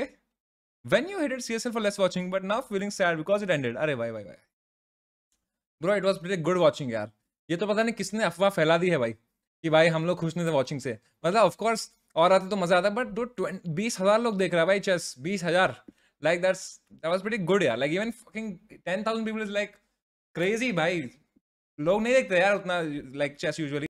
okay? When you hated CSL for less watching, but now feeling sad because it ended. अरे भाई भाई भाई bro it was very good watching यार ये तो पता नहीं किसने अफवाह फैला दी है भाई कि भाई हम लोग खुश नहीं थे वॉचिंग से मतलब ऑफकोर्स और आते तो मजा आता बट डो बीस हजार लोग देख रहा है भाई चेस बीस हजार like that's that was very good यार like even fucking ten thousand people is like crazy भाई लोग नहीं देखते यार उतना लाइक चेस यूजुअली